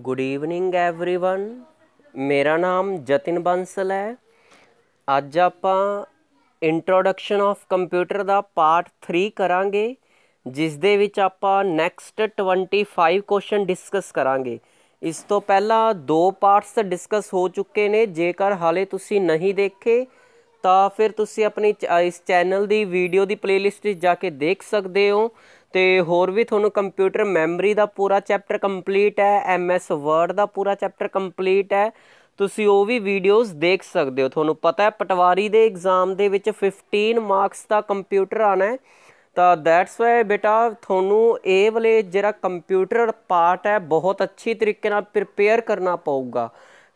good evening everyone ਮੇਰਾ ਨਾਮ ਜਤਿਨ ਬੰਸਲ ਹੈ ਅੱਜ ਆਪਾਂ ਇੰਟਰੋਡਕਸ਼ਨ ਆਫ ਕੰਪਿਊਟਰ ਦਾ ਪਾਰਟ 3 ਕਰਾਂਗੇ ਜਿਸ ਦੇ ਵਿੱਚ ਆਪਾਂ ਨੈਕਸਟ 25 ਕੁਐਸਚਨ ਡਿਸਕਸ ਕਰਾਂਗੇ ਇਸ ਤੋਂ ਪਹਿਲਾਂ ਦੋ ਪਾਰਟਸ ਡਿਸਕਸ ਹੋ ਚੁੱਕੇ ਨੇ ਜੇਕਰ ਹਾਲੇ ਤੁਸੀਂ ਨਹੀਂ ਦੇਖੇ ਤਾਂ ਫਿਰ ਤੁਸੀਂ ਆਪਣੀ ਇਸ ਚੈਨਲ ਦੀ ਵੀਡੀਓ ਦੀ ਪਲੇਲਿਸਟ ਵਿੱਚ ਜਾ ਕੇ ਦੇਖ ਸਕਦੇ ਹੋ ਤੇ ਹੋਰ ਵੀ ਤੁਹਾਨੂੰ ਕੰਪਿਊਟਰ ਮੈਮਰੀ ਦਾ ਪੂਰਾ ਚੈਪਟਰ ਕੰਪਲੀਟ ਹੈ ਐਮਐਸ ਵਰਡ ਦਾ ਪੂਰਾ ਚੈਪਟਰ ਕੰਪਲੀਟ ਹੈ ਤੁਸੀਂ ਉਹ ਵੀ ਵੀਡੀਓਜ਼ ਦੇਖ ਸਕਦੇ ਹੋ ਤੁਹਾਨੂੰ ਪਤਾ ਹੈ ਪਟਵਾਰੀ ਦੇ ਐਗਜ਼ਾਮ ਦੇ ਵਿੱਚ 15 ਮਾਰਕਸ ਦਾ ਕੰਪਿਊਟਰ ਆਣਾ ਹੈ ਤਾਂ ਦੈਟਸ ਵਾਈ ਬੇਟਾ ਤੁਹਾਨੂੰ ਇਹ ਵਾਲੇ ਜਿਹੜਾ ਕੰਪਿਊਟਰ ਪਾਰਟ ਹੈ ਬਹੁਤ ਅੱਛੀ ਤਰੀਕੇ ਨਾਲ ਪ੍ਰਿਪੇਅਰ ਕਰਨਾ ਪਊਗਾ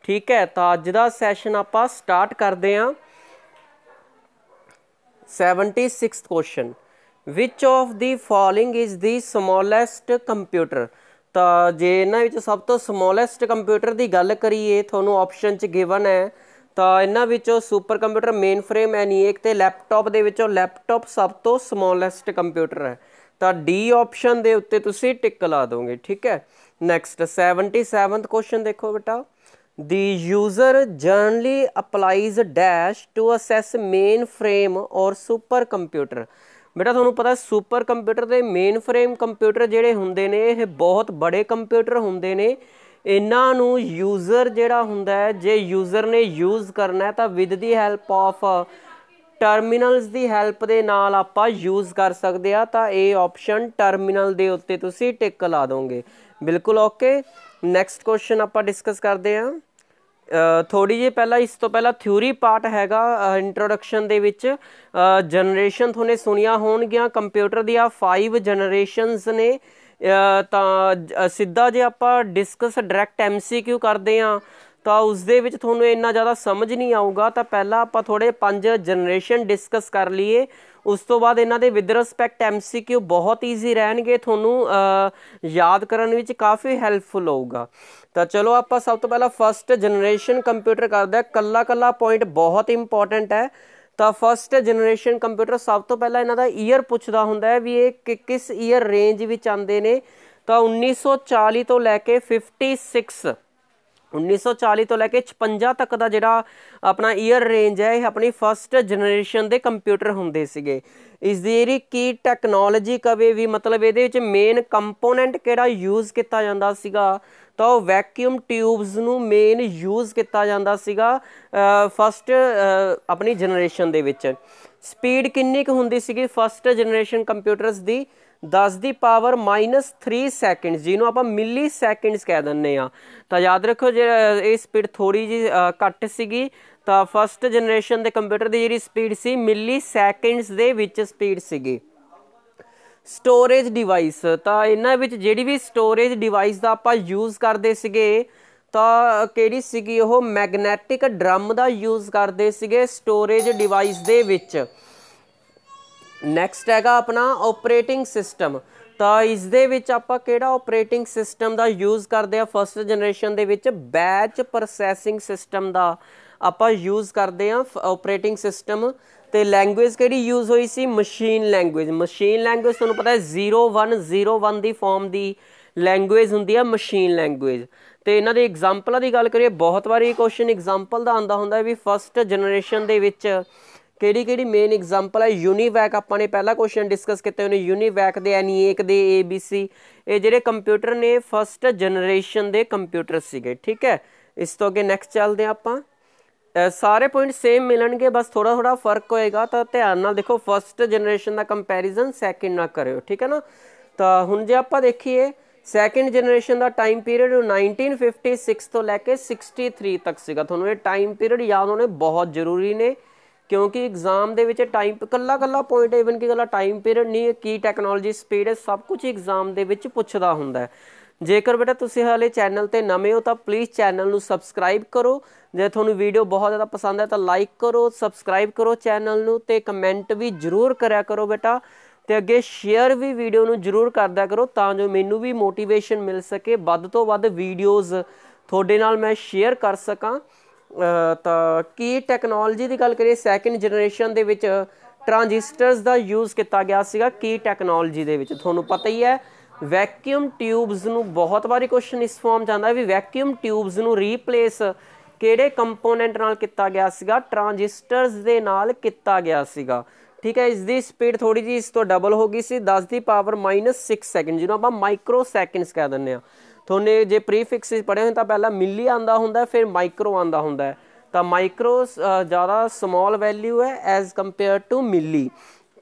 ਠੀਕ ਹੈ ਤਾਂ ਅੱਜ ਦਾ ਸੈਸ਼ਨ ਆਪਾਂ ਸਟਾਰਟ ਕਰਦੇ ਹਾਂ 76th question which of the following is the smallest computer ਤਾਂ ਜੇ ਇਹਨਾਂ ਵਿੱਚ ਸਭ ਤੋਂ ਸਮਾਲੈਸਟ ਕੰਪਿਊਟਰ ਦੀ ਗੱਲ ਕਰੀਏ ਤੁਹਾਨੂੰ ਆਪਸ਼ਨ 'ਚ ਗਿਵਨ ਹੈ ਤਾਂ ਇਹਨਾਂ ਵਿੱਚੋਂ ਸੁਪਰ ਕੰਪਿਊਟਰ ਮੇਨ ਫਰੇਮ ਐ ਨਹੀਂ ਇੱਕ ਤੇ ਲੈਪਟਾਪ ਦੇ ਵਿੱਚੋਂ ਲੈਪਟਾਪ ਸਭ ਤੋਂ ਸਮਾਲੈਸਟ ਕੰਪਿਊਟਰ ਹੈ ਤਾਂ ਡੀ ਆਪਸ਼ਨ ਦੇ ਉੱਤੇ ਤੁਸੀਂ ਟਿਕ ਲਾ ਦੋਗੇ ਠੀਕ ਹੈ ਨੈਕਸਟ 77th ਕੁਐਸਚਨ ਦੇਖੋ ਬੇਟਾ the user generally applies dash to assess main frame or supercomputer ਬੇਟਾ ਤੁਹਾਨੂੰ ਪਤਾ ਸੁਪਰ ਕੰਪਿਊਟਰ ਦੇ ਮੇਨ ਫਰੇਮ ਕੰਪਿਊਟਰ ਜਿਹੜੇ ਹੁੰਦੇ ਨੇ ਇਹ ਬਹੁਤ ਬੜੇ ਕੰਪਿਊਟਰ ਹੁੰਦੇ ਨੇ ਇਹਨਾਂ ਨੂੰ ਯੂਜ਼ਰ ਜਿਹੜਾ ਹੁੰਦਾ ਹੈ ਜੇ ਯੂਜ਼ਰ ਨੇ ਯੂਜ਼ ਕਰਨਾ ਤਾਂ with the help of terminals ਦੀ ਹੈਲਪ ਦੇ ਨਾਲ ਆਪਾਂ ਯੂਜ਼ ਕਰ ਸਕਦੇ ਆ ਤਾਂ ਇਹ ਆਪਸ਼ਨ ਟਰਮੀਨਲ ਦੇ ਉੱਤੇ ਤੁਸੀਂ ਟਿਕ ਲਾ ਦੋਗੇ ਬਿਲਕੁਲ ਓਕੇ ਨੈਕਸਟ ਕੁਐਸਚਨ ਆਪਾਂ ਡਿਸਕਸ ਕਰਦੇ ਆ ਥੋੜੀ ਜਿਹੀ ਪਹਿਲਾਂ ਇਸ ਤੋਂ ਪਹਿਲਾਂ ਥਿਊਰੀ ਪਾਰਟ ਹੈਗਾ ਇੰਟਰੋਡਕਸ਼ਨ ਦੇ ਵਿੱਚ ਜਨਰੇਸ਼ਨ ਤੁਹਾਨੂੰ ਸੁਣੀਆਂ ਹੋਣਗੀਆਂ ਕੰਪਿਊਟਰ ਦੀਆਂ 5 ਜਨਰੇਸ਼ਨਸ ਨੇ ਤਾਂ ਸਿੱਧਾ ਜੇ ਆਪਾਂ ਡਿਸਕਸ ਡਾਇਰੈਕਟ ਐਮਸੀਕਿਊ ਕਰਦੇ ਆ ਤਾਂ ਉਸ ਦੇ ਵਿੱਚ ਤੁਹਾਨੂੰ ਇੰਨਾ ਜ਼ਿਆਦਾ ਸਮਝ ਨਹੀਂ ਆਊਗਾ ਤਾਂ ਪਹਿਲਾਂ ਆਪਾਂ ਥੋੜੇ ਪੰਜ ਜਨਰੇਸ਼ਨ ਡਿਸਕਸ ਕਰ ਲਈਏ ਉਸ ਤੋਂ ਬਾਅਦ ਇਹਨਾਂ ਦੇ ਵਿਦ ਰਿਸਪੈਕਟ ਐਮਸੀਕਿਊ ਬਹੁਤ ਈਜ਼ੀ ਰਹਿਣਗੇ ਤੁਹਾਨੂੰ ਯਾਦ ਕਰਨ ਵਿੱਚ ਕਾਫੀ ਹੈਲਪਫੁਲ ਹੋਊਗਾ ਤਾਂ ਚਲੋ ਆਪਾਂ ਸਭ ਤੋਂ ਪਹਿਲਾਂ ਫਰਸਟ ਜਨਰੇਸ਼ਨ ਕੰਪਿਊਟਰ ਕਰਦੇ ਆ ਕੱਲਾ ਕੱਲਾ ਪੁਆਇੰਟ ਬਹੁਤ ਇੰਪੋਰਟੈਂਟ ਹੈ ਤਾਂ ਫਰਸਟ ਜਨਰੇਸ਼ਨ ਕੰਪਿਊਟਰ ਸਭ ਤੋਂ ਪਹਿਲਾਂ ਇਹਨਾਂ ਦਾ ਈਅਰ ਪੁੱਛਦਾ ਹੁੰਦਾ ਹੈ ਵੀ ਇਹ ਕਿਸ ਈਅਰ ਰੇਂਜ ਵਿੱਚ ਆਉਂਦੇ ਨੇ ਤਾਂ 1940 ਤੋਂ ਲੈ ਕੇ 56 1940 ਤੋਂ ਲੈ ਕੇ 56 ਤੱਕ ਦਾ ਜਿਹੜਾ ਆਪਣਾ ਈਅਰ ਰੇਂਜ ਹੈ ਇਹ ਆਪਣੀ ਫਰਸਟ ਜਨਰੇਸ਼ਨ ਦੇ ਕੰਪਿਊਟਰ ਹੁੰਦੇ ਸੀਗੇ ਇਸ ਦੀ ਜਿਹੜੀ ਕੀ ਟੈਕਨੋਲੋਜੀ ਕਵੇ ਵੀ ਮਤਲਬ ਇਹਦੇ ਵਿੱਚ ਮੇਨ ਕੰਪੋਨੈਂਟ ਕਿਹੜਾ ਯੂਜ਼ ਕੀਤਾ ਜਾਂਦਾ ਸੀਗਾ ਤਾਂ ਉਹ ਵੈਕਿਊਮ ਟਿਊਬਸ ਨੂੰ ਮੇਨ ਯੂਜ਼ ਕੀਤਾ ਜਾਂਦਾ ਸੀਗਾ ਫਰਸਟ ਆਪਣੀ ਜਨਰੇਸ਼ਨ ਦੇ ਵਿੱਚ ਸਪੀਡ ਕਿੰਨੀ ਕੁ ਹੁੰਦੀ ਸੀਗੀ ਫਰਸਟ ਜਨਰੇਸ਼ਨ ਕੰਪਿਊਟਰਸ ਦੀ 10 ਦੀ ਪਾਵਰ -3 ਸੈਕਿੰਡ ਜਿਹਨੂੰ ਆਪਾਂ ਮਿਲੀ ਸੈਕਿੰਡਸ ਕਹਿ ਦਿੰਨੇ ਆ ਤਾਂ ਯਾਦ ਰੱਖੋ ਜੇ ਇਹ ਸਪੀਡ ਥੋੜੀ ਜੀ ਘੱਟ ਸੀਗੀ ਤਾਂ ਫਸਟ ਜਨਰੇਸ਼ਨ ਦੇ ਕੰਪਿਊਟਰ ਦੀ ਜਿਹੜੀ ਸਪੀਡ ਸੀ ਮਿਲੀ ਸੈਕਿੰਡਸ ਦੇ ਵਿੱਚ ਸਪੀਡ ਸੀਗੀ ਸਟੋਰੇਜ ਡਿਵਾਈਸ ਤਾਂ ਇਹਨਾਂ ਵਿੱਚ ਜਿਹੜੀ ਵੀ ਸਟੋਰੇਜ ਡਿਵਾਈਸ ਦਾ ਆਪਾਂ ਯੂਜ਼ ਕਰਦੇ ਸੀਗੇ ਤਾਂ ਕਿਹੜੀ ਸੀਗੀ ਉਹ ਮੈਗਨੈਟਿਕ ਡਰਮ ਦਾ ਯੂਜ਼ ਕਰਦੇ ਸੀਗੇ ਸਟੋਰੇਜ ਡਿਵਾਈਸ ਦੇ ਵਿੱਚ ਨੈਕਸਟ ਹੈਗਾ ਆਪਣਾ ਆਪਰੇਟਿੰਗ ਸਿਸਟਮ ਤਾਂ ਇਸ ਦੇ ਵਿੱਚ ਆਪਾਂ ਕਿਹੜਾ ਆਪਰੇਟਿੰਗ ਸਿਸਟਮ ਦਾ ਯੂਜ਼ ਕਰਦੇ ਆ ਫਰਸਟ ਜਨਰੇਸ਼ਨ ਦੇ ਵਿੱਚ ਬੈਚ ਪ੍ਰੋਸੈਸਿੰਗ ਸਿਸਟਮ ਦਾ ਆਪਾਂ ਯੂਜ਼ ਕਰਦੇ ਆ ਆਪਰੇਟਿੰਗ ਸਿਸਟਮ ਤੇ ਲੈਂਗੁਏਜ ਕਿਹੜੀ ਯੂਜ਼ ਹੋਈ ਸੀ ਮਸ਼ੀਨ ਲੈਂਗੁਏਜ ਮਸ਼ੀਨ ਲੈਂਗੁਏਜ ਤੁਹਾਨੂੰ ਪਤਾ ਹੈ 0101 ਦੀ ਫਾਰਮ ਦੀ ਲੈਂਗੁਏਜ ਹੁੰਦੀ ਆ ਮਸ਼ੀਨ ਲੈਂਗੁਏਜ ਤੇ ਇਹਨਾਂ ਦੇ ਐਗਜ਼ਾਮਪਲਾਂ ਦੀ ਗੱਲ ਕਰੀਏ ਬਹੁਤ ਵਾਰੀ ਕੁਐਸਚਨ ਐਗਜ਼ਾਮਪਲ ਦਾ ਆਂਦਾ ਹੁੰਦਾ ਹੈ ਵੀ ਫਰਸਟ ਜਨਰੇਸ਼ਨ ਦੇ ਵਿੱਚ ਕਿਹੜੀ ਕਿਹੜੀ ਮੇਨ ਐਗਜ਼ਾਮਪਲ ਹੈ ਯੂਨੀਵੈਕ ਆਪਾਂ ਨੇ ਪਹਿਲਾ ਕੁਐਸਚਨ ਡਿਸਕਸ ਕੀਤਾ ਉਹਨੇ ਯੂਨੀਵੈਕ ਦੇ ਐਨੀਏਕ e ਦੇ ਏਬੀਸੀ ਇਹ ਜਿਹੜੇ ਕੰਪਿਊਟਰ ਨੇ ਫਸਟ ਜਨਰੇਸ਼ਨ ਦੇ ਕੰਪਿਊਟਰ ਸੀਗੇ ਠੀਕ ਹੈ ਇਸ ਤੋਂ ਅੱਗੇ ਨੈਕਸਟ ਚੱਲਦੇ ਆਪਾਂ ਸਾਰੇ ਪੁਆਇੰਟ ਸੇਮ ਮਿਲਣਗੇ ਬਸ ਥੋੜਾ ਥੋੜਾ ਫਰਕ ਹੋਏਗਾ ਤਾਂ ਧਿਆਨ ਨਾਲ ਦੇਖੋ ਫਸਟ ਜਨਰੇਸ਼ਨ ਦਾ ਕੰਪੈਰੀਜ਼ਨ ਸੈਕਿੰਡ ਨਾਲ ਕਰਿਓ ਠੀਕ ਹੈ ਨਾ ਤਾਂ ਹੁਣ ਜੇ ਆਪਾਂ ਦੇਖੀਏ ਸੈਕਿੰਡ ਜਨਰੇਸ਼ਨ ਦਾ ਟਾਈਮ ਪੀਰੀਅਡ 1956 ਤੋਂ ਲੈ ਕੇ 63 ਤੱਕ ਸੀਗਾ ਤੁਹਾਨੂੰ ਇਹ ਟਾਈਮ ਪੀਰੀਅਡ ਯਾਦ ਹੋਣੇ ਬਹੁਤ ਜ਼ਰੂਰੀ ਨੇ ਕਿਉਂਕਿ ਐਗਜ਼ਾਮ ਦੇ ਵਿੱਚ ਟਾਈਮ ਕੱਲਾ ਕੱਲਾ ਪੁਆਇੰਟ ਇਵਨ ਕਿ ਕੱਲਾ ਟਾਈਮ ਪੀਰੀਅਡ ਨਹੀਂ ਕੀ ਟੈਕਨੋਲੋਜੀ ਸਪੀਡ ਸਭ ਕੁਝ ਐਗਜ਼ਾਮ ਦੇ ਵਿੱਚ ਪੁੱਛਦਾ ਹੁੰਦਾ ਹੈ ਜੇਕਰ ਬੇਟਾ ਤੁਸੀਂ ਹਾਲੇ ਚੈਨਲ ਤੇ ਨਵੇਂ ਹੋ ਤਾਂ ਪਲੀਜ਼ ਚੈਨਲ ਨੂੰ ਸਬਸਕ੍ਰਾਈਬ ਕਰੋ ਜੇ ਤੁਹਾਨੂੰ ਵੀਡੀਓ ਬਹੁਤ ਜ਼ਿਆਦਾ ਪਸੰਦ ਹੈ ਤਾਂ ਲਾਈਕ ਕਰੋ ਸਬਸਕ੍ਰਾਈਬ ਕਰੋ ਚੈਨਲ ਨੂੰ ਤੇ ਕਮੈਂਟ ਵੀ ਜ਼ਰੂਰ ਕਰਿਆ ਕਰੋ ਬੇਟਾ ਤੇ ਅੱਗੇ ਸ਼ੇਅਰ ਵੀ ਵੀਡੀਓ ਨੂੰ ਜ਼ਰੂਰ ਕਰਦਿਆ ਕਰੋ ਤਾਂ ਜੋ ਮੈਨੂੰ ਵੀ ਮੋਟੀਵੇਸ਼ਨ ਮਿਲ ਸਕੇ ਵੱਧ ਤੋਂ ਵੱਧ ਵੀਡੀਓਜ਼ ਤੁਹਾਡੇ ਨਾਲ ਮੈਂ ਸ਼ੇਅਰ ਕਰ ਸਕਾਂ ਤਾਂ ਕੀ ਟੈਕਨੋਲੋਜੀ ਦੀ ਗੱਲ ਕਰੀਏ ਸੈਕਿੰਡ ਜਨਰੇਸ਼ਨ ਦੇ ਵਿੱਚ ਟਰਾਂਜ਼ਿਸਟਰਸ ਦਾ ਯੂਜ਼ ਕੀਤਾ ਗਿਆ ਸੀਗਾ ਕੀ ਟੈਕਨੋਲੋਜੀ ਦੇ ਵਿੱਚ ਤੁਹਾਨੂੰ ਪਤਾ ਹੀ ਹੈ ਵੈਕਿਊਮ ਟਿਊਬਸ ਨੂੰ ਬਹੁਤ ਵਾਰੀ ਕੁਐਸਚਨ ਇਸ ਫਾਰਮ ਜਾਂਦਾ ਵੀ ਵੈਕਿਊਮ ਟਿਊਬਸ ਨੂੰ ਰੀਪਲੇਸ ਕਿਹੜੇ ਕੰਪੋਨੈਂਟ ਨਾਲ ਕੀਤਾ ਗਿਆ ਸੀਗਾ ਟਰਾਂਜ਼ਿਸਟਰਸ ਦੇ ਨਾਲ ਕੀਤਾ ਗਿਆ ਸੀਗਾ ਠੀਕ ਹੈ ਇਸ ਦੀ ਸਪੀਡ ਥੋੜੀ ਜੀ ਇਸ ਤੋਂ ਡਬਲ ਹੋ ਗਈ ਸੀ 10 ਦੀ ਪਾਵਰ -6 ਸੈਕਿੰਡ ਜਿਹਨੂੰ ਆਪਾਂ ਮਾਈਕਰੋ ਸੈਕਿੰਡਸ ਕਹਿ ਦਿੰਦੇ ਆ ਤੁਹਾਨੂੰ ਜੇ ਪ੍ਰੀਫਿਕਸ ਪੜ੍ਹਿਆ ਹੋਇਆ ਤਾਂ ਪਹਿਲਾਂ ਮਿਲੀ ਆਂਦਾ ਹੁੰਦਾ ਫਿਰ ਮਾਈਕਰੋ ਆਂਦਾ ਹੁੰਦਾ ਤਾਂ ਮਾਈਕਰੋ ਜ਼ਿਆਦਾ ਸਮਾਲ ਵੈਲਿਊ ਹੈ ਐਜ਼ ਕੰਪੇਅਰ ਟੂ ਮਿਲੀ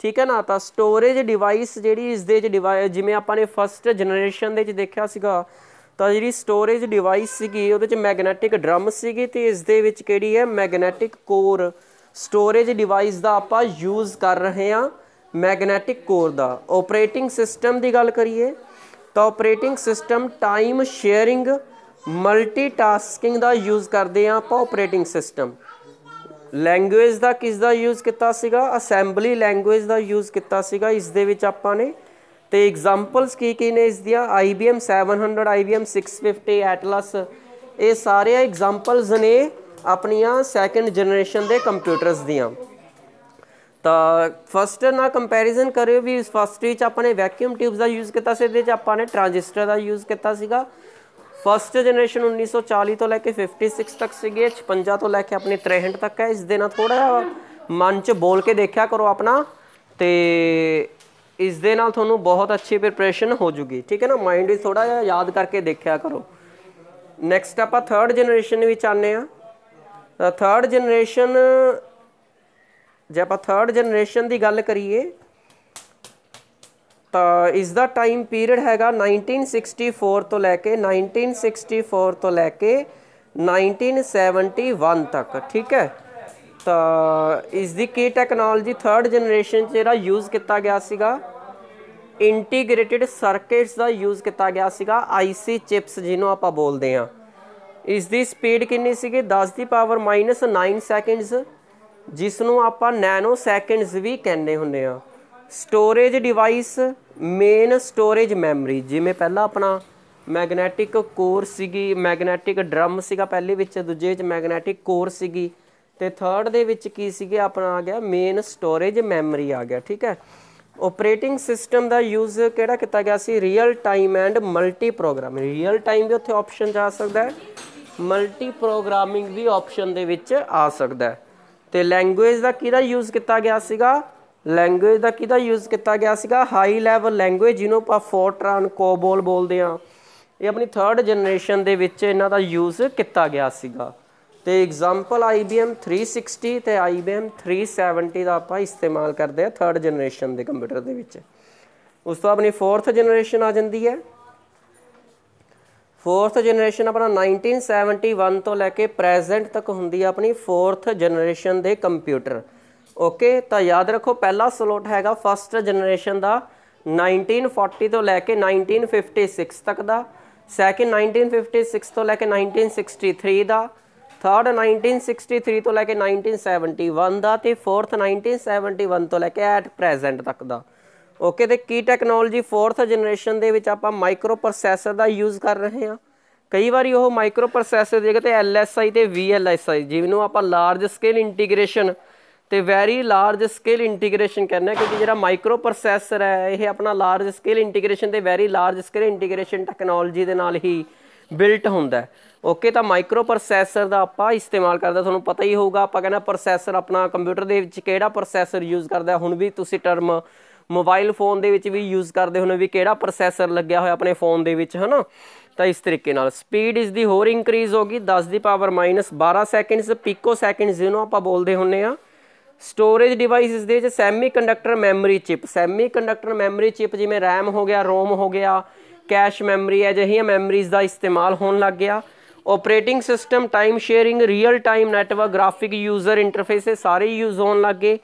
ਠੀਕ ਹੈ ਨਾ ਤਾਂ ਸਟੋਰੇਜ ਡਿਵਾਈਸ ਜਿਹੜੀ ਇਸ ਦੇ ਚ ਜਿਵੇਂ ਆਪਾਂ ਨੇ ਫਸਟ ਜਨਰੇਸ਼ਨ ਦੇ ਵਿੱਚ ਦੇਖਿਆ ਸੀਗਾ ਤਾਂ ਜਿਹੜੀ ਸਟੋਰੇਜ ਡਿਵਾਈਸ ਸੀਗੀ ਉਹਦੇ ਵਿੱਚ ਮੈਗਨੈਟਿਕ ਡਰਮ ਸੀਗੀ ਤੇ ਇਸ ਦੇ ਵਿੱਚ ਕਿਹੜੀ ਹੈ ਮੈਗਨੈਟਿਕ ਕੋਰ ਸਟੋਰੇਜ ਡਿਵਾਈਸ ਦਾ ਆਪਾਂ ਯੂਜ਼ ਕਰ ਰਹੇ ਹਾਂ ਮੈਗਨੈਟਿਕ ਕੋਰ ਦਾ ਆਪਰੇਟਿੰਗ ਸਿਸਟਮ ਦੀ ਗੱਲ ਕਰੀਏ ਤਾਂ operating system time sharing multitasking ਦਾ ਯੂਜ਼ ਕਰਦੇ ਆ ਆਪਾਂ ਆਪਰੇਟਿੰਗ ਸਿਸਟਮ ਲੈਂਗੁਏਜ ਦਾ ਕਿਸ ਦਾ ਯੂਜ਼ ਕੀਤਾ ਸੀਗਾ ਅਸੈਂਬਲੀ ਲੈਂਗੁਏਜ ਦਾ ਯੂਜ਼ ਕੀਤਾ ਸੀਗਾ ਇਸ ਦੇ ਵਿੱਚ ਆਪਾਂ ਨੇ ਤੇ ਐਗਜ਼ਾਮਪਲਸ ਕੀ ਕੀ ਨੇ ਇਸ ਦੀਆਂ IBM 700 IBM 650 Atlas ਇਹ ਸਾਰੇ ਐਗਜ਼ਾਮਪਲਸ ਨੇ ਆਪਣੀਆਂ ਸੈਕੰਡ ਜਨਰੇਸ਼ਨ ਦੇ ਕੰਪਿਊਟਰਸ ਦੀਆਂ ਤਾਂ ਫਸਟ ਨਾਲ ਕੰਪੈਰੀਜ਼ਨ ਕਰਿਓ ਵੀ ਇਸ ਫਸਟ ਵਿੱਚ ਆਪਾਂ ਨੇ ਵੈਕਿਊਮ ਟਿਊਬਸ ਦਾ ਯੂਜ਼ ਕੀਤਾ ਸੀ ਇਹਦੇ ਵਿੱਚ ਆਪਾਂ ਨੇ ਟ੍ਰਾਂਜਿਸਟਰ ਦਾ ਯੂਜ਼ ਕੀਤਾ ਸੀਗਾ ਫਸਟ ਜਨਰੇਸ਼ਨ 1940 ਤੋਂ ਲੈ ਕੇ 56 ਤੱਕ ਸੀਗੇ 56 ਤੋਂ ਲੈ ਕੇ ਆਪਣੇ 63 ਤੱਕ ਹੈ ਇਸ ਦੇ ਨਾਲ ਥੋੜਾ ਮਨ ਚ ਬੋਲ ਕੇ ਦੇਖਿਆ ਕਰੋ ਆਪਣਾ ਤੇ ਇਸ ਦੇ ਨਾਲ ਤੁਹਾਨੂੰ ਬਹੁਤ ਅੱਛੀ ਪ੍ਰਿਪਰੇਸ਼ਨ ਹੋ ਜੂਗੀ ਠੀਕ ਹੈ ਨਾ ਮਾਈਂਡ ਵੀ ਥੋੜਾ ਜਿਹਾ ਯਾਦ ਕਰਕੇ ਦੇਖਿਆ ਕਰੋ ਨੈਕਸਟ ਆਪਾਂ ਥਰਡ ਜਨਰੇਸ਼ਨ ਵਿੱਚ ਆਨੇ ਆ ਥਰਡ ਜਨਰੇਸ਼ਨ ਜੇ ਆਪਾਂ 3rd ਜਨਰੇਸ਼ਨ ਦੀ ਗੱਲ ਕਰੀਏ ਤਾਂ ਇਸ ਦਾ ਟਾਈਮ ਪੀਰੀਅਡ ਹੈਗਾ 1964 ਤੋਂ ਲੈ ਕੇ 1964 ਤੋਂ ਲੈ ਕੇ 1971 ਤੱਕ ਠੀਕ ਹੈ ਤਾਂ ਇਸ ਦੀ ਕੀ ਟੈਕਨੋਲੋਜੀ 3rd ਜਨਰੇਸ਼ਨ 'ਚ ਇਹਦਾ ਯੂਜ਼ ਕੀਤਾ ਗਿਆ ਸੀਗਾ ਇੰਟੀਗ੍ਰੇਟਿਡ ਸਰਕਟਸ ਦਾ ਯੂਜ਼ ਕੀਤਾ ਗਿਆ ਸੀਗਾ ਆਈਸੀ ਚਿਪਸ ਜਿਹਨੂੰ ਆਪਾਂ ਬੋਲਦੇ ਆ ਇਸ ਦੀ ਸਪੀਡ ਕਿੰਨੀ ਸੀਗੀ 10 ਦੀ ਪਾਵਰ -9 ਸੈਕਿੰਡਸ ਜਿਸ ਨੂੰ ਆਪਾਂ ਨੈਨੋ ਸੈਕਿੰਡਸ ਵੀ ਕਹਿੰਦੇ ਹੁੰਦੇ ਆ storage device main storage memory ਜਿਵੇਂ ਪਹਿਲਾਂ ਆਪਣਾ ਮੈਗਨੈਟਿਕ ਕੋਰ ਸੀਗੀ ਮੈਗਨੈਟਿਕ ਡਰਮ ਸੀਗਾ ਪਹਿਲੇ ਵਿੱਚ ਦੂਜੇ ਵਿੱਚ ਮੈਗਨੈਟਿਕ ਕੋਰ ਸੀਗੀ ਤੇ ਥਰਡ ਦੇ ਵਿੱਚ ਕੀ ਸੀਗੇ ਆਪਣਾ ਆ ਗਿਆ ਮੇਨ ਸਟੋਰੇਜ ਮੈਮਰੀ ਆ ਗਿਆ ਠੀਕ ਹੈ ਆਪਰੇਟਿੰਗ ਸਿਸਟਮ ਦਾ ਯੂਜ਼ ਕਿਹੜਾ ਕੀਤਾ ਗਿਆ ਸੀ real time and multi program real time ਵੀ ਉੱਥੇ ਆਪਸ਼ਨ ਜਾ ਸਕਦਾ ਹੈ ਮਲਟੀ ਪ੍ਰੋਗਰਾਮਿੰਗ ਵੀ ਆਪਸ਼ਨ ਦੇ ਵਿੱਚ ਆ ਸਕਦਾ ਹੈ ਤੇ ਲੈਂਗੁਏਜ ਦਾ ਕਿਹਦਾ ਯੂਜ਼ ਕੀਤਾ ਗਿਆ ਸੀਗਾ ਲੈਂਗੁਏਜ ਦਾ ਕਿਹਦਾ ਯੂਜ਼ ਕੀਤਾ ਗਿਆ ਸੀਗਾ ਹਾਈ ਲੈਵਲ ਲੈਂਗੁਏਜ ਜਿਹਨੂੰ ਆਪਾਂ ਫੋਰਟ੍ਰਾਨ ਕੋਬੋਲ ਬੋਲਦੇ ਆ ਇਹ ਆਪਣੀ 3rd ਜਨਰੇਸ਼ਨ ਦੇ ਵਿੱਚ ਇਹਨਾਂ ਦਾ ਯੂਜ਼ ਕੀਤਾ ਗਿਆ ਸੀਗਾ ਤੇ ਐਗਜ਼ਾਮਪਲ IBM 360 ਤੇ IBM 370 ਦਾ ਆਪਾਂ ਇਸਤੇਮਾਲ ਕਰਦੇ ਆ 3rd ਜਨਰੇਸ਼ਨ ਦੇ ਕੰਪਿਊਟਰ ਦੇ ਵਿੱਚ ਉਸ ਤੋਂ ਆਪਣੀ 4th ਜਨਰੇਸ਼ਨ ਆ ਜਾਂਦੀ ਹੈ ਫੋਰਥ ਜਨਰੇਸ਼ਨ ਆਪਣਾ 1971 ਤੋਂ ਲੈ ਕੇ ਪ੍ਰੈਜ਼ੈਂਟ ਤੱਕ ਹੁੰਦੀ ਆ ਆਪਣੀ ਫੋਰਥ ਜਨਰੇਸ਼ਨ ਦੇ ਕੰਪਿਊਟਰ ਓਕੇ ਤਾਂ ਯਾਦ ਰੱਖੋ ਪਹਿਲਾ ਸਲੋਟ ਹੈਗਾ ਫਸਟ ਜਨਰੇਸ਼ਨ ਦਾ 1940 ਤੋਂ ਲੈ ਕੇ 1956 ਤੱਕ ਦਾ ਸੈਕਿੰਡ 1956 ਤੋਂ ਲੈ ਕੇ 1963 ਦਾ ਥਰਡ 1963 ਤੋਂ ਲੈ ਕੇ 1971 ਦਾ ਤੇ ਫੋਰਥ 1971 ਤੋਂ ਲੈ ਕੇ ਐਟ ਪ੍ਰੈਜ਼ੈਂਟ ਤੱਕ ਦਾ ਓਕੇ ਤੇ ਕੀ ਟੈਕਨੋਲੋਜੀ 4th ਜਨਰੇਸ਼ਨ ਦੇ ਵਿੱਚ ਆਪਾਂ ਮਾਈਕਰੋ ਪ੍ਰੋਸੈਸਰ ਦਾ ਯੂਜ਼ ਕਰ ਰਹੇ ਹਾਂ ਕਈ ਵਾਰੀ ਉਹ ਮਾਈਕਰੋ ਪ੍ਰੋਸੈਸਰ ਦੀ ਜਗ੍ਹਾ ਤੇ LSI ਤੇ VLSI ਜਿਹਨੂੰ ਆਪਾਂ ਲਾਰਜ ਸਕੇਲ ਇੰਟੀਗ੍ਰੇਸ਼ਨ ਤੇ ਵੈਰੀ ਲਾਰਜ ਸਕੇਲ ਇੰਟੀਗ੍ਰੇਸ਼ਨ ਕਹਿੰਦੇ ਕਿਉਂਕਿ ਜਿਹੜਾ ਮਾਈਕਰੋ ਪ੍ਰੋਸੈਸਰ ਹੈ ਇਹ ਆਪਣਾ ਲਾਰਜ ਸਕੇਲ ਇੰਟੀਗ੍ਰੇਸ਼ਨ ਤੇ very large scale integration technology ਦੇ ਨਾਲ ਹੀ ਬਿਲਟ ਹੁੰਦਾ ਓਕੇ ਤਾਂ ਮਾਈਕਰੋ ਪ੍ਰੋਸੈਸਰ ਦਾ ਆਪਾਂ ਇਸਤੇਮਾਲ ਕਰਦਾ ਤੁਹਾਨੂੰ ਪਤਾ ਹੀ ਹੋਊਗਾ ਆਪਾਂ ਕਹਿੰਦਾ ਪ੍ਰੋਸੈਸਰ ਆਪਣਾ ਕੰਪਿਊਟਰ ਦੇ ਵਿੱਚ ਕਿਹੜਾ ਪ੍ਰੋਸੈਸਰ ਯੂਜ਼ ਕਰਦਾ ਹੁਣ ਵੀ ਤੁਸੀਂ ਟਰਮ ਮੋਬਾਈਲ ਫੋਨ ਦੇ ਵਿੱਚ ਵੀ ਯੂਜ਼ ਕਰਦੇ ਹੁੰਦੇ ਵੀ ਕਿਹੜਾ ਪ੍ਰੋਸੈਸਰ ਲੱਗਿਆ ਹੋਇਆ ਆਪਣੇ ਫੋਨ ਦੇ ਵਿੱਚ ਹਨਾ ਤਾਂ ਇਸ ਤਰੀਕੇ ਨਾਲ ਸਪੀਡ ਇਸ ਦੀ ਹੋਰ ਇਨਕਰੀਜ਼ ਹੋਗੀ 10 ਦੀ ਪਾਵਰ -12 ਸੈਕਿੰਡਸ ਪਿਕੋ ਸੈਕਿੰਡਸ ਜਿਹਨੂੰ ਆਪਾਂ ਬੋਲਦੇ ਹੁੰਨੇ ਆ ਸਟੋਰੇਜ ਡਿਵਾਈਸਸ ਦੇ ਵਿੱਚ semiconductor memory chip semiconductor memory chip ਜਿਵੇਂ RAM ਹੋ ਗਿਆ ROM ਹੋ ਗਿਆ ਕੈਸ਼ ਮੈਮਰੀ ਹੈ ਜਿਹੀਆਂ ਮੈਮਰੀਜ਼ ਦਾ ਇਸਤੇਮਾਲ ਹੋਣ ਲੱਗ ਗਿਆ operating system time sharing real time network graphic user interface ਸਾਰੇ ਯੂਜ਼ ਹੋਣ ਲੱਗੇ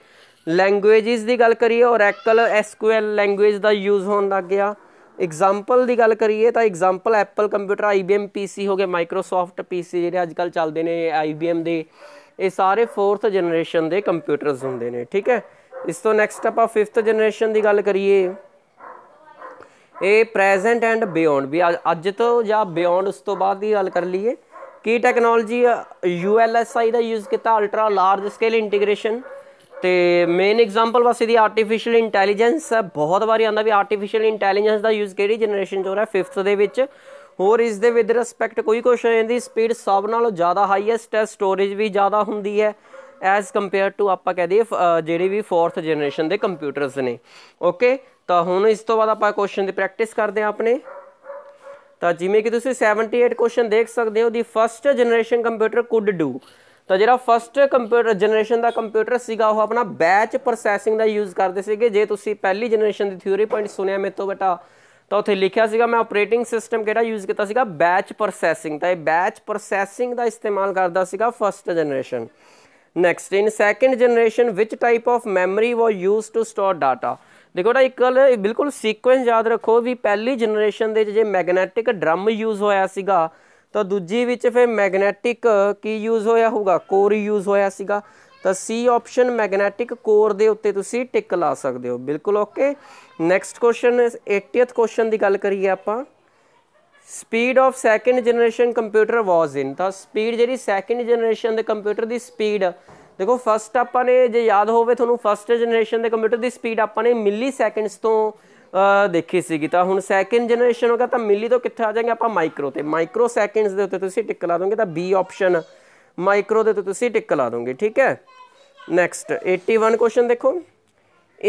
ਲੈਂਗੁਏਜਸ ਦੀ ਗੱਲ ਕਰੀਏ ਐਕਲ ਐਸਕਿਊਐਲ ਲੈਂਗੁਏਜ ਦਾ ਯੂਜ਼ ਹੋਣ ਲੱਗ ਗਿਆ ਐਗਜ਼ਾਮਪਲ ਦੀ ਗੱਲ ਕਰੀਏ ਤਾਂ example Apple computer IBM PC ਹੋ ਗਏ ਮਾਈਕਰੋਸਾਫਟ ਪੀਸੀ ਜਿਹੜੇ ਅੱਜ ਕੱਲ ਚੱਲਦੇ ਨੇ ਆਈਬੀਐਮ ਦੇ ਇਹ ਸਾਰੇ 4th ਜਨਰੇਸ਼ਨ ਦੇ ਕੰਪਿਊਟਰਸ ਹੁੰਦੇ ਨੇ ਠੀਕ ਹੈ ਇਸ ਤੋਂ ਨੈਕਸਟ ਆਪਾਂ 5th ਜਨਰੇਸ਼ਨ ਦੀ ਗੱਲ ਕਰੀਏ ਇਹ ਪ੍ਰੈਜ਼ੈਂਟ ਐਂਡ ਬਿਯੋਂਡ ਵੀ ਅੱਜ ਤੋਂ ਜਾਂ ਬਿਯੋਂਡ ਉਸ ਤੋਂ ਬਾਅਦ ਦੀ ਗੱਲ ਕਰ ਲਈਏ ਕੀ ਟੈਕਨੋਲੋਜੀ ਯੂਐਲਐਸਆਈ ਦਾ ਯੂਜ਼ ਕੀਤਾ ਅਲਟਰਾ ਲਾਰਜ ਸਕੇਲ ਇੰਟੀਗ੍ਰੇਸ਼ਨ ਤੇ ਮੇਨ ਐਗਜ਼ਾਮਪਲ ਵਾਸਤੇ ਦੀ ਆਰਟੀਫੀਸ਼ੀਅਲ ਇੰਟੈਲੀਜੈਂਸ ਬਹੁਤ ਵਾਰੀ ਆਂਦਾ ਵੀ ਆਰਟੀਫੀਸ਼ੀਅਲ ਇੰਟੈਲੀਜੈਂਸ ਦਾ ਯੂਜ਼ ਕਿਹੜੀ ਜਨਰੇਸ਼ਨ 'ਚ ਹੋ ਰਿਹਾ 5th ਦੇ ਵਿੱਚ ਹੋਰ ਇਸ ਦੇ ਵਿਦ ਰਿਸਪੈਕਟ ਕੋਈ ਕੁਐਸਚਨ ਇਹਦੀ ਸਪੀਡ ਸਭ ਨਾਲੋਂ ਜ਼ਿਆਦਾ ਹਾਈਐਸਟ ਹੈ ਸਟੋਰੇਜ ਵੀ ਜ਼ਿਆਦਾ ਹੁੰਦੀ ਹੈ ਐਸ ਕੰਪੇਅਰ ਟੂ ਆਪਾਂ ਕਹਦੇ ਜਿਹੜੇ ਵੀ 4th ਜਨਰੇਸ਼ਨ ਦੇ ਕੰਪਿਊਟਰਸ ਨੇ ਓਕੇ ਤਾਂ ਹੁਣ ਇਸ ਤੋਂ ਬਾਅਦ ਆਪਾਂ ਕੁਐਸਚਨ ਦੀ ਪ੍ਰੈਕਟਿਸ ਕਰਦੇ ਆ ਆਪਣੇ ਤਾਂ ਜਿਵੇਂ ਕਿ ਤੁਸੀਂ 78 ਕੁਐਸਚਨ ਦੇਖ ਸਕਦੇ ਹੋ the first generation computer could do ਤਾਂ ਜਿਹੜਾ ਫਸਟ ਕੰਪਿਊਟਰ ਜਨਰੇਸ਼ਨ ਦਾ ਕੰਪਿਊਟਰ ਸੀਗਾ ਉਹ ਆਪਣਾ ਬੈਚ ਪ੍ਰੋਸੈਸਿੰਗ ਦਾ ਯੂਜ਼ ਕਰਦੇ ਸੀਗੇ ਜੇ ਤੁਸੀਂ ਪਹਿਲੀ ਜਨਰੇਸ਼ਨ ਦੀ ਥਿਊਰੀ ਪੁਆਇੰਟ ਸੁਣਿਆ ਮੇਰੇ ਤੋਂ ਬਟਾ ਤਾਂ ਉੱਥੇ ਲਿਖਿਆ ਸੀਗਾ ਮੈਂ ਆਪਰੇਟਿੰਗ ਸਿਸਟਮ ਕਿਹੜਾ ਯੂਜ਼ ਕੀਤਾ ਸੀਗਾ ਬੈਚ ਪ੍ਰੋਸੈਸਿੰਗ ਤਾਂ ਇਹ ਬੈਚ ਪ੍ਰੋਸੈਸਿੰਗ ਦਾ ਇਸਤੇਮਾਲ ਕਰਦਾ ਸੀਗਾ first generation next in second generation which type of memory was used to store data ਦੇਖੋ ਤਾਂ ਇੱਕ ਬਿਲਕੁਲ ਸੀਕੁਐਂਸ ਯਾਦ ਰੱਖੋ ਵੀ ਪਹਿਲੀ ਜਨਰੇਸ਼ਨ ਦੇ ਜੇ ਮੈਗਨੈਟਿਕ ਡਰਮ ਯੂਜ਼ ਹੋਇਆ ਸੀਗਾ ਤਾਂ ਦੂਜੀ ਵਿੱਚ ਫਿਰ ਮੈਗਨੈਟਿਕ ਕੀ ਯੂਜ਼ ਹੋਇਆ ਹੋਊਗਾ ਕੋਰ ਯੂਜ਼ ਹੋਇਆ ਸੀਗਾ ਤਾਂ ਸੀ ਆਪਸ਼ਨ ਮੈਗਨੈਟਿਕ ਕੋਰ ਦੇ ਉੱਤੇ ਤੁਸੀਂ ਟਿਕ ਲਾ ਸਕਦੇ ਹੋ ਬਿਲਕੁਲ okay next question 80th question ਦੀ ਗੱਲ ਕਰੀਏ ਆਪਾਂ speed of second generation computer was in ਤਾਂ ਸਪੀਡ ਜਿਹੜੀ ਸੈਕੰਡ ਜਨਰੇਸ਼ਨ ਦੇ ਕੰਪਿਊਟਰ ਦੀ ਸਪੀਡ ਦੇਖੋ ਫਸਟ ਆਪਾਂ ਨੇ ਜੇ ਯਾਦ ਹੋਵੇ ਤੁਹਾਨੂੰ ਫਸਟ ਜਨਰੇਸ਼ਨ ਦੇ ਕੰਪਿਊਟਰ ਦੀ ਸਪੀਡ ਆਪਾਂ ਨੇ ਮਿਲੀ ਸੈਕਿੰਡਸ ਤੋਂ ਦੇਖੀ ਸੀਗੀ ਤਾਂ ਹੁਣ ਸੈਕਿੰਡ ਜਨਰੇਸ਼ਨ ਹੋਗਾ ਤਾਂ ਮਿਲੀ ਤੋਂ ਕਿੱਥੇ ਆ ਜਾਗੇ ਆਪਾਂ ਮਾਈਕਰੋ ਤੇ ਮਾਈਕਰੋ ਸੈਕਿੰਡਸ ਦੇ ਉੱਤੇ ਤੁਸੀਂ ਟਿਕ ਲਾ ਦੋਗੇ ਤਾਂ ਬੀ ਆਪਸ਼ਨ ਮਾਈਕਰੋ ਦੇ ਉੱਤੇ ਤੁਸੀਂ ਟਿਕ ਲਾ ਦੋਗੇ ਠੀਕ ਹੈ ਨੈਕਸਟ 81 ਕੁਐਸਚਨ ਦੇਖੋ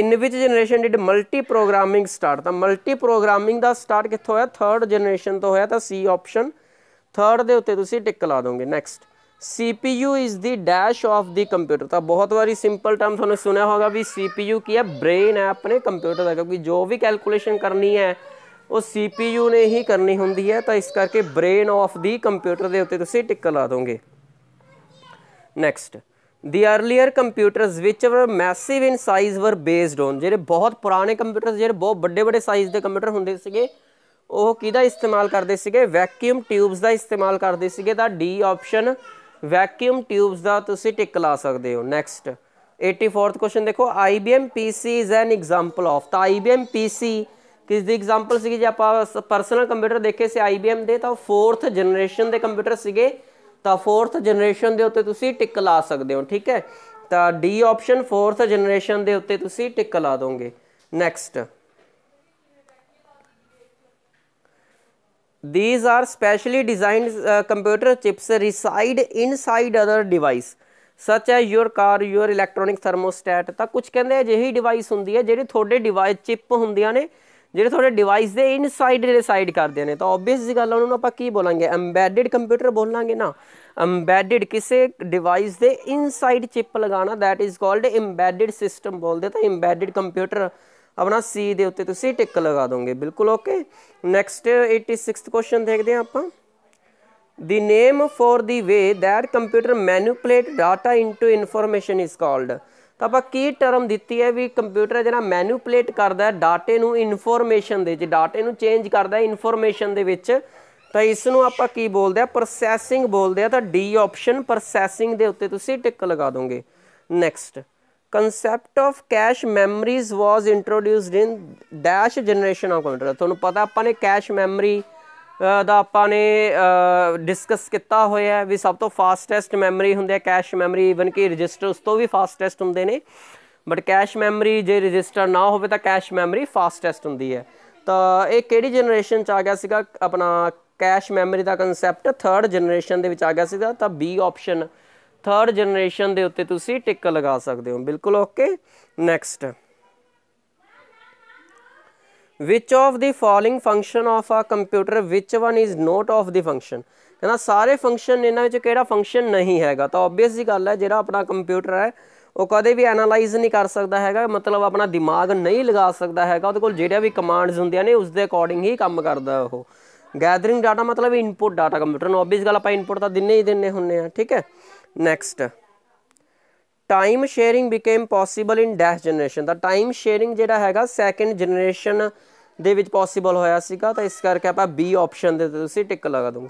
in which generation did multi programming start ਤਾਂ ਮਲਟੀ ਪ੍ਰੋਗਰਾਮਿੰਗ ਦਾ ਸਟਾਰਟ ਕਿੱਥੋਂ ਹੋਇਆ ਥਰਡ ਜਨਰੇਸ਼ਨ ਤੋਂ ਹੋਇਆ ਤਾਂ ਸੀ ਆਪਸ਼ਨ ਥਰਡ ਦੇ ਉੱਤੇ ਤੁਸੀਂ ਟਿਕ ਲਾ ਦੋਗੇ next CPU is the dash of the computer ਤਾਂ ਬਹੁਤ ਵਾਰੀ ਸਿੰਪਲ ਟਰਮ ਤੁਹਾਨੂੰ ਸੁਣਿਆ ਹੋਗਾ ਵੀ CPU ਕੀ ਹੈ ਬ੍ਰੇਨ ਹੈ ਆਪਣੇ ਕੰਪਿਊਟਰ ਦਾ ਕਿਉਂਕਿ ਜੋ ਵੀ ਕੈਲਕੂਲੇਸ਼ਨ ਕਰਨੀ ਹੈ ਉਹ CPU ਨੇ ਹੀ ਕਰਨੀ ਹੁੰਦੀ ਹੈ ਤਾਂ ਇਸ ਕਰਕੇ ਬ੍ਰੇਨ ਆਫ ਦੀ ਕੰਪਿਊਟਰ ਦੇ ਉੱਤੇ ਤੁਸੀਂ ਟਿਕ ਲਾ ਦੋਗੇ next the earlier computers which were massive in size were based on ਜਿਹੜੇ ਬਹੁਤ ਪੁਰਾਣੇ ਕੰਪਿਊਟਰ ਜਿਹੜੇ ਬਹੁਤ ਵੱਡੇ ਵੱਡੇ ਸਾਈਜ਼ ਦੇ ਕੰਪਿਊਟਰ ਹੁੰਦੇ ਸੀਗੇ ਉਹ ਕਿਹਦਾ ਇਸਤੇਮਾਲ ਕਰਦੇ ਸੀਗੇ ਵੈਕਿਊਮ ਟਿਊਬਸ ਦਾ ਇਸਤੇਮਾਲ ਕਰਦੇ ਸੀਗੇ ਤਾਂ ਡੀ ਆਪਸ਼ਨ ਵੈਕਿਊਮ ਟਿਊਬਸ ਦਾ ਤੁਸੀਂ ਟਿਕ ਲਾ ਸਕਦੇ ਹੋ ਨੈਕਸਟ 84th ਕੁਐਸਚਨ ਦੇਖੋ IBM PC is an example of ਤਾਂ IBM PC ਕਿਸ ਦੀ ਐਗਜ਼ਾਮਪਲ ਸੀ ਜੇ ਆਪਾਂ ਪਰਸਨਲ ਕੰਪਿਊਟਰ ਦੇਖੇ ਸੀ IBM ਦੇ ਤਾਂ 4th ਜਨਰੇਸ਼ਨ ਦੇ ਕੰਪਿਊਟਰ ਸੀਗੇ ਤਾਂ 4th ਜਨਰੇਸ਼ਨ ਦੇ ਉੱਤੇ ਤੁਸੀਂ ਟਿਕ ਲਾ ਸਕਦੇ ਹੋ ਠੀਕ ਹੈ ਤਾਂ ਡੀ ਆਪਸ਼ਨ 4th ਜਨਰੇਸ਼ਨ ਦੇ ਉੱਤੇ ਤੁਸੀਂ ਟਿਕ ਲਾ ਦੋਗੇ next These are specially designed uh, computer chips reside inside other device such as your car, your electronic thermostat ਤਾਂ ਕੁਝ ਕਹਿੰਦੇ ਅਜਿਹੀ ਡਿਵਾਈਸ ਹੁੰਦੀ ਹੈ ਜਿਹੜੀ ਤੁਹਾਡੇ ਡਿਵਾਈਸ ਚਿਪ ਹੁੰਦੀਆਂ ਨੇ ਜਿਹੜੇ ਤੁਹਾਡੇ ਡਿਵਾਈਸ ਦੇ ਇਨਸਾਈਡ ਰਿਸਾਈਡ ਕਰਦੇ ਨੇ ਤਾਂ ਆਬਵੀਅਸ ਜੀ ਗੱਲ ਉਹਨਾਂ ਨੂੰ ਆਪਾਂ ਕੀ ਬੋਲਾਂਗੇ ਐਮਬੈਡਡ ਕੰਪਿਊਟਰ ਬੋਲਾਂਗੇ ਨਾ ਐਮਬੈਡਡ ਕਿਸੇ ਡਿਵਾਈਸ ਦੇ ਇਨਸਾਈਡ ਚਿਪ ਲਗਾਣਾ that is called embedded system ਬੋਲਦੇ ਤਾਂ ਐਮਬੈਡਡ ਕੰਪਿਊਟਰ ਆਪਣਾ ਸੀ ਦੇ ਉੱਤੇ ਤੁਸੀਂ ਟਿਕ ਲਗਾ ਦੋਗੇ ਬਿਲਕੁਲ ਓਕੇ ਨੈਕਸਟ 86th ਕੁਐਸਚਨ ਦੇਖਦੇ ਹਾਂ ਆਪਾਂ the name for the way that computer manipulate data into information is called ਤਾਂ ਆਪਾਂ ਕੀ ਟਰਮ ਦਿੱਤੀ ਹੈ ਵੀ ਕੰਪਿਊਟਰ ਜਿਹੜਾ ਮੈਨੂਪਲੇਟ ਕਰਦਾ ਹੈ ਡਾਟੇ ਨੂੰ ਇਨਫੋਰਮੇਸ਼ਨ ਦੇ ਵਿੱਚ ਡਾਟੇ ਨੂੰ ਚੇਂਜ ਕਰਦਾ ਹੈ ਇਨਫੋਰਮੇਸ਼ਨ ਦੇ ਵਿੱਚ ਤਾਂ ਇਸ ਨੂੰ ਆਪਾਂ ਕੀ ਬੋਲਦੇ ਆ ਪ੍ਰੋਸੈਸਿੰਗ ਬੋਲਦੇ ਆ ਤਾਂ ਡੀ ਆਪਸ਼ਨ ਪ੍ਰੋਸੈਸਿੰਗ ਦੇ ਉੱਤੇ ਤੁਸੀਂ ਟਿਕ ਲਗਾ ਦੋਗੇ next concept of cache memories was introduced in dash generation of computer ਤੁਹਾਨੂੰ ਪਤਾ ਆਪਾਂ ਨੇ ਕੈਸ਼ ਮੈਮਰੀ ਦਾ ਆਪਾਂ ਨੇ ਡਿਸਕਸ ਕੀਤਾ ਹੋਇਆ ਹੈ ਵੀ ਸਭ ਤੋਂ ਫਾਸਟੈਸਟ ਮੈਮਰੀ ਹੁੰਦੀ ਹੈ ਕੈਸ਼ ਮੈਮਰੀ ਇਵਨ ਕਿ ਰਜਿਸਟਰ ਉਸ ਤੋਂ ਵੀ ਫਾਸਟੈਸਟ ਹੁੰਦੇ ਨੇ ਬਟ ਕੈਸ਼ ਮੈਮਰੀ ਜੇ ਰਜਿਸਟਰ ਨਾ ਹੋਵੇ ਤਾਂ ਕੈਸ਼ ਮੈਮਰੀ ਫਾਸਟੈਸਟ ਹੁੰਦੀ ਹੈ ਤਾਂ ਇਹ ਕਿਹੜੀ ਜਨਰੇਸ਼ਨ ਚ ਆ ਗਿਆ ਸੀਗਾ ਆਪਣਾ ਕੈਸ਼ ਮੈਮਰੀ ਦਾ ਕਨਸੈਪਟ 3rd ਜਨਰੇਸ਼ਨ ਦੇ ਵਿੱਚ ਆ ਗਿਆ ਸੀਗਾ ਤਾਂ B ਆਪਸ਼ਨ ਥਰਡ ਜਨਰੇਸ਼ਨ ਦੇ ਉੱਤੇ ਤੁਸੀਂ ਟਿੱਕ ਲਗਾ ਸਕਦੇ ਹੋ ਬਿਲਕੁਲ okay next which of the following function of a computer which one is not of the function ਕਹਿੰਦਾ ਸਾਰੇ ਫੰਕਸ਼ਨ ਇਹਨਾਂ ਵਿੱਚ ਕਿਹੜਾ ਫੰਕਸ਼ਨ ਨਹੀਂ ਹੈਗਾ ਤਾਂ ਆਬਵੀਅਸ ਜੀ ਗੱਲ ਹੈ ਜਿਹੜਾ ਆਪਣਾ ਕੰਪਿਊਟਰ ਹੈ ਉਹ ਕਦੇ ਵੀ ਐਨਾਲਾਈਜ਼ ਨਹੀਂ ਕਰ ਸਕਦਾ ਹੈਗਾ ਮਤਲਬ ਆਪਣਾ ਦਿਮਾਗ ਨਹੀਂ ਲਗਾ ਸਕਦਾ ਹੈਗਾ ਉਹਦੇ ਕੋਲ ਜਿਹੜਾ ਵੀ ਕਮਾਂਡਸ ਹੁੰਦੀਆਂ ਨੇ ਉਸ ਦੇ ਅਕੋਰਡਿੰਗ ਹੀ ਕੰਮ ਕਰਦਾ ਉਹ ਗੈਦਰਿੰਗ ਡਾਟਾ ਮਤਲਬ ਇਨਪੁਟ ਡਾਟਾ ਕੰਪਿਊਟਰ ਨੂੰ ਆਬਵੀਅਸ ਗੱਲ ਆਪਾਂ ਇਨਪੁਟ ਤਾਂ ਦਿੰਨੇ ਹੀ ਦਿੰਨੇ ਹੁੰਨੇ ਆ ਠੀਕ ਹੈ next time sharing became possible in dash generation ਦਾ ਟਾਈਮ ਸ਼ੇਅਰਿੰਗ ਜਿਹੜਾ ਹੈਗਾ ਸੈਕੰਡ ਜਨਰੇਸ਼ਨ ਦੇ ਵਿੱਚ ਪੋਸੀਬਲ ਹੋਇਆ ਸੀਗਾ ਤਾਂ ਇਸ ਕਰਕੇ ਆਪਾਂ ਬੀ ਆਪਸ਼ਨ ਦੇ ਤੇ ਤੁਸੀਂ ਟਿਕ ਲਗਾ ਦੋਗੇ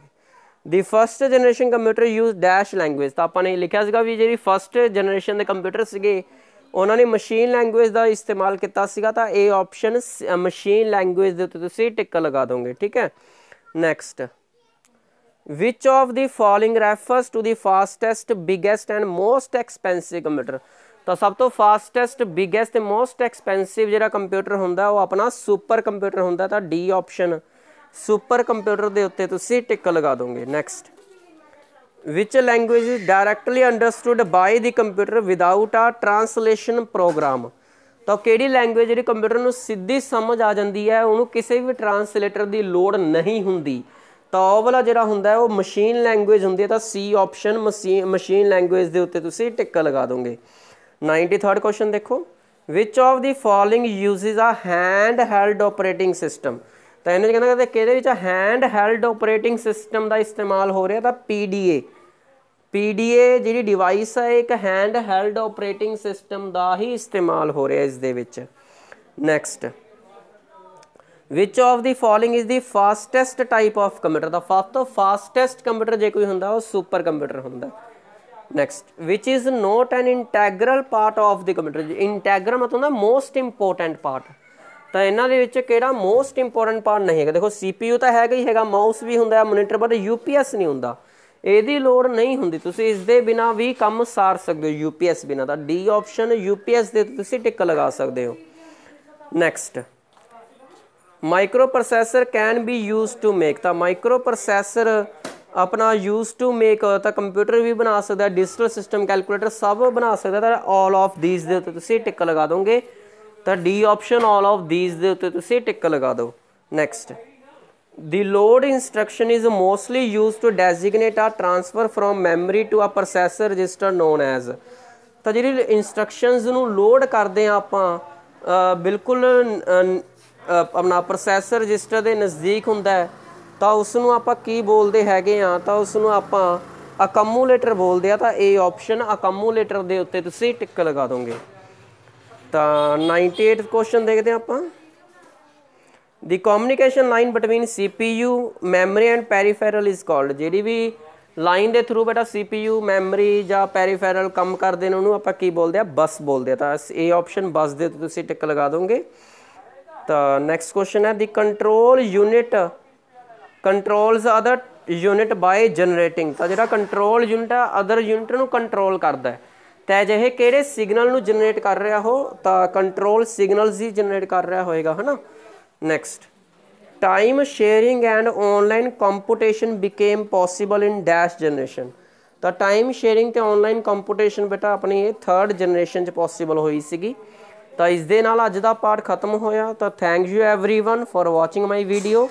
the first generation computer use dash language ਤਾਂ ਆਪਾਂ ਨੇ ਲਿਖਿਆ ਸੀਗਾ ਵੀ ਜਿਹੜੀ ਫਰਸਟ ਜਨਰੇਸ਼ਨ ਦੇ ਕੰਪਿਊਟਰ ਸੀਗੇ ਉਹਨਾਂ ਨੇ ਮਸ਼ੀਨ ਲੈਂਗੁਏਜ ਦਾ ਇਸਤੇਮਾਲ ਕੀਤਾ ਸੀਗਾ ਤਾਂ ਇਹ ਆਪਸ਼ਨ ਮਸ਼ੀਨ ਲੈਂਗੁਏਜ ਦੇ ਉੱਤੇ ਤੁਸੀਂ ਟਿਕ ਲਗਾ ਦੋਗੇ ਠੀਕ ਹੈ next which of the following refers to the fastest biggest and most expensive computer ਤਾਂ ਸਭ ਤੋਂ ਫਾਸਟੈਸਟ ਬਿਗੇਸਟ ਤੇ ਮੋਸਟ ਐਕਸਪੈਂਸਿਵ ਜਿਹੜਾ ਕੰਪਿਊਟਰ ਹੁੰਦਾ ਉਹ ਆਪਣਾ ਸੁਪਰ ਕੰਪਿਊਟਰ ਹੁੰਦਾ ਤਾਂ ਡੀ ਆਪਸ਼ਨ ਸੁਪਰ ਕੰਪਿਊਟਰ ਦੇ ਉੱਤੇ ਤੁਸੀਂ ਟਿਕ ਲਗਾ ਦੋਗੇ next which language is directly understood by the computer without a translation program ਤਾਂ ਕਿਹੜੀ ਲੈਂਗੁਏਜ ਜਿਹੜੀ ਕੰਪਿਊਟਰ ਨੂੰ ਸਿੱਧੀ ਸਮਝ ਆ ਜਾਂਦੀ ਹੈ ਉਹਨੂੰ ਕਿਸੇ ਵੀ ਟਰਾਂਸਲੇਟਰ ਦੀ ਲੋੜ ਨਹੀਂ ਹੁੰਦੀ ਤਾਂ ਵਾਲਾ ਜਿਹੜਾ ਹੁੰਦਾ ਉਹ ਮਸ਼ੀਨ ਲੈਂਗੁਏਜ ਹੁੰਦੀ ਹੈ ਤਾਂ ਸੀ ਆਪਸ਼ਨ ਮਸ਼ੀਨ ਲੈਂਗੁਏਜ ਦੇ ਉੱਤੇ ਤੁਸੀਂ ਟਿੱਕ ਲਗਾ ਦੋਗੇ 93rd ਕੁਐਸਚਨ ਦੇਖੋ ਵਿਚ ਆਫ ਦੀ ਫਾਲਿੰਗ ਯੂਸਸ ਆ ਹੈਂਡ ਹੈਲਡ ਆਪਰੇਟਿੰਗ ਸਿਸਟਮ ਤਾਂ ਇਹਨੂੰ ਕਹਿੰਦਾ ਕਿ ਕਿਹਦੇ ਵਿੱਚ ਹੈਂਡ ਹੈਲਡ ਆਪਰੇਟਿੰਗ ਸਿਸਟਮ ਦਾ ਇਸਤੇਮਾਲ ਹੋ ਰਿਹਾ ਤਾਂ ਪੀਡੀਏ ਪੀਡੀਏ ਜਿਹੜੀ ਡਿਵਾਈਸ ਹੈ ਇੱਕ ਹੈਂਡ ਹੈਲਡ ਆਪਰੇਟਿੰਗ ਸਿਸਟਮ ਦਾ ਹੀ ਇਸਤੇਮਾਲ ਹੋ ਰਿਹਾ ਇਸ ਦੇ ਵਿੱਚ next which of the following is the fastest type of computer ਦਾ ਫਸਟ ਤੋਂ ਫਾਸਟੈਸਟ ਕੰਪਿਊਟਰ ਜੇ ਕੋਈ ਹੁੰਦਾ ਉਹ ਸੁਪਰ ਕੰਪਿਊਟਰ ਹੁੰਦਾ next which is not an integral part of the computer integral ਮਤਲਬ ਹੁੰਦਾ ਮੋਸਟ ਇੰਪੋਰਟੈਂਟ ਪਾਰਟ ਤਾਂ ਇਹਨਾਂ ਦੇ ਵਿੱਚ ਕਿਹੜਾ ਮੋਸਟ ਇੰਪੋਰਟੈਂਟ ਪਾਰਟ ਨਹੀਂ ਹੈਗਾ ਦੇਖੋ ਸੀਪੀਯੂ ਤਾਂ ਹੈਗਾ ਹੀ ਹੈਗਾ ਮਾਊਸ ਵੀ ਹੁੰਦਾ ਹੈ ਮੋਨੀਟਰ ਬਟ ਯੂਪੀਐਸ ਨਹੀਂ ਹੁੰਦਾ ਇਹਦੀ ਲੋੜ ਨਹੀਂ ਹੁੰਦੀ ਤੁਸੀਂ ਇਸ ਦੇ ਬਿਨਾ ਵੀ ਕੰਮ ਸਾਰ ਸਕਦੇ ਹੋ ਯੂਪੀਐਸ ਬਿਨਾ ਤਾਂ ਡੀ ਆਪਸ਼ਨ ਯੂਪੀਐਸ ਦੇ ਤੁਸੀਂ ਟਿਕ ਲਗਾ ਸਕਦੇ ਹੋ next microprocessor can be used to make ਤਾਂ microprocessor ਆਪਣਾ used to make ਤਾਂ ਕੰਪਿਊਟਰ ਵੀ ਬਣਾ ਸਕਦਾ ਡਿਜੀਟਲ ਸਿਸਟਮ ਕੈਲਕੂਲੇਟਰ ਸਭ ਬਣਾ ਸਕਦਾ ਤਾਂ all of these ਦੇ ਉੱਤੇ ਤੁਸੀਂ ਟਿਕ ਲਗਾ ਦੋਗੇ ਤਾਂ D option all of these ਦੇ ਉੱਤੇ ਤੁਸੀਂ ਟਿਕ ਲਗਾ ਦਿਓ next the load instruction is mostly used to designate a transfer from memory to a processor register known as ਤਾਂ ਜਿਹੜੀ ਇਨਸਟਰਕਸ਼ਨਸ ਨੂੰ ਲੋਡ ਕਰਦੇ ਆ ਆਪਾਂ ਬਿਲਕੁਲ ਆਪਣਾ ਪ੍ਰੋਸੈਸਰ ਰਜਿਸਟਰ ਦੇ ਨਜ਼ਦੀਕ ਹੁੰਦਾ ਹੈ ਤਾਂ ਉਸ ਨੂੰ ਆਪਾਂ ਕੀ ਬੋਲਦੇ ਹੈਗੇ ਆ ਤਾਂ ਉਸ ਨੂੰ ਆਪਾਂ ਅਕਮੂਲੇਟਰ ਬੋਲਦੇ ਆ ਤਾਂ ਇਹ ਆਪਸ਼ਨ ਅਕਮੂਲੇਟਰ ਦੇ ਉੱਤੇ ਤੁਸੀਂ ਟਿਕ ਲਗਾ ਦੋਗੇ ਤਾਂ 98 ਕੁਐਸਚਨ ਦੇਖਦੇ ਆਪਾਂ the communication line between CPU memory and peripheral is called ਜਿਹੜੀ ਵੀ ਲਾਈਨ ਦੇ ਥਰੂ ਬੇਟਾ CPU ਮੈਮਰੀ ਜਾਂ ਪੈਰੀਫੈਰਲ ਕੰਮ ਕਰਦੇ ਨੇ ਉਹਨੂੰ ਆਪਾਂ ਕੀ ਬੋਲਦੇ ਆ ਬਸ ਬੋਲਦੇ ਆ ਤਾਂ ਇਹ ਆਪਸ਼ਨ ਬਸ ਦੇ ਤੁਸੀਂ ਟਿਕ ਲਗਾ ਦੋਗੇ ਤਾਂ ਨੈਕਸਟ ਕੁਐਸਚਨ ਹੈ the control unit controls other unit by generating ਤਾਂ ਜਿਹੜਾ ਕੰਟਰੋਲ ਯੂਨਿਟ ਹੈ ਅਦਰ ਯੂਨਿਟ ਨੂੰ ਕੰਟਰੋਲ ਕਰਦਾ ਹੈ ਤੇ ਇਹ ਕਿਹੜੇ ਸਿਗਨਲ ਨੂੰ ਜਨਰੇਟ ਕਰ ਰਿਹਾ ਹੋ ਤਾਂ ਕੰਟਰੋਲ ਸਿਗਨਲਸ ਹੀ ਜਨਰੇਟ ਕਰ ਰਿਹਾ ਹੋਏਗਾ ਹਨਾ next time sharing and online computation became possible in dash generation ਤਾਂ ਟਾਈਮ ਸ਼ੇਅਰਿੰਗ ਤੇ ਆਨਲਾਈਨ ਕੰਪਿਊਟੇਸ਼ਨ ਬੇਟਾ ਆਪਣੀ ਇਹ 3rd ਜਨਰੇਸ਼ਨ ਚ ਪੋਸੀਬਲ ਹੋਈ ਸੀਗੀ ਤਾਂ ਇਸ ਦੇ ਨਾਲ ਅੱਜ ਦਾ ਪਾਰਟ ਖਤਮ ਹੋਇਆ ਤਾਂ thank you everyone for watching my video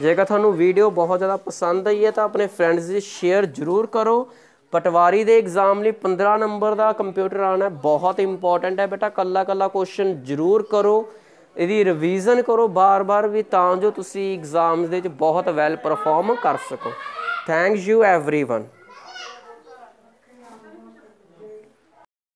ਜੇਕਰ ਤੁਹਾਨੂੰ ਵੀਡੀਓ ਬਹੁਤ ਜ਼ਿਆਦਾ ਪਸੰਦ ਆਈ ਹੈ ਤਾਂ ਆਪਣੇ ਫਰੈਂਡਸ ਦੇ ਸ਼ੇਅਰ ਜ਼ਰੂਰ ਕਰੋ ਪਟਵਾਰੀ ਦੇ ਐਗਜ਼ਾਮ ਲਈ 15 ਨੰਬਰ ਦਾ ਕੰਪਿਊਟਰ ਆਣਾ ਬਹੁਤ ਇੰਪੋਰਟੈਂਟ ਹੈ ਬੇਟਾ ਕੱਲਾ ਕੱਲਾ ਕੁਐਸਚਨ ਜ਼ਰੂਰ ਕਰੋ ਇਹਦੀ ਰਿਵੀਜ਼ਨ ਕਰੋ ਬਾਰ-ਬਾਰ ਵੀ ਤਾਂ ਜੋ ਤੁਸੀਂ ਐਗਜ਼ਾਮਸ ਦੇ ਵਿੱਚ ਬਹੁਤ ਵੈਲ ਪਰਫਾਰਮ ਕਰ ਸਕੋ ਥੈਂਕ ਯੂ एवरीवन